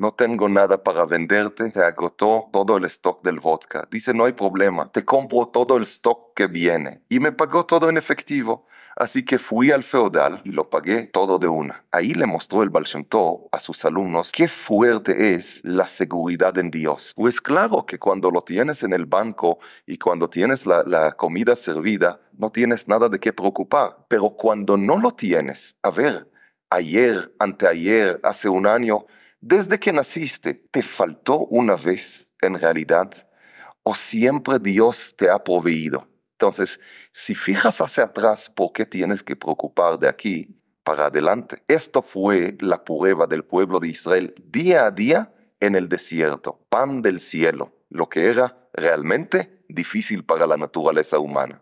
No tengo nada para venderte, se agotó todo el stock del vodka. Dice, no hay problema, te compro todo el stock que viene. Y me pagó todo en efectivo. Así que fui al feudal y lo pagué todo de una. Ahí le mostró el Balshemtov a sus alumnos qué fuerte es la seguridad en Dios. Pues claro que cuando lo tienes en el banco y cuando tienes la comida servida, no tienes nada de qué preocupar. Pero cuando no lo tienes, a ver, ayer, anteayer, hace un año, desde que naciste, ¿te faltó una vez en realidad? ¿O siempre Dios te ha proveído? Entonces, si fijas hacia atrás, ¿por qué tienes que preocupar de aquí para adelante? Esto fue la prueba del pueblo de Israel día a día en el desierto, pan del cielo, lo que era realmente difícil para la naturaleza humana.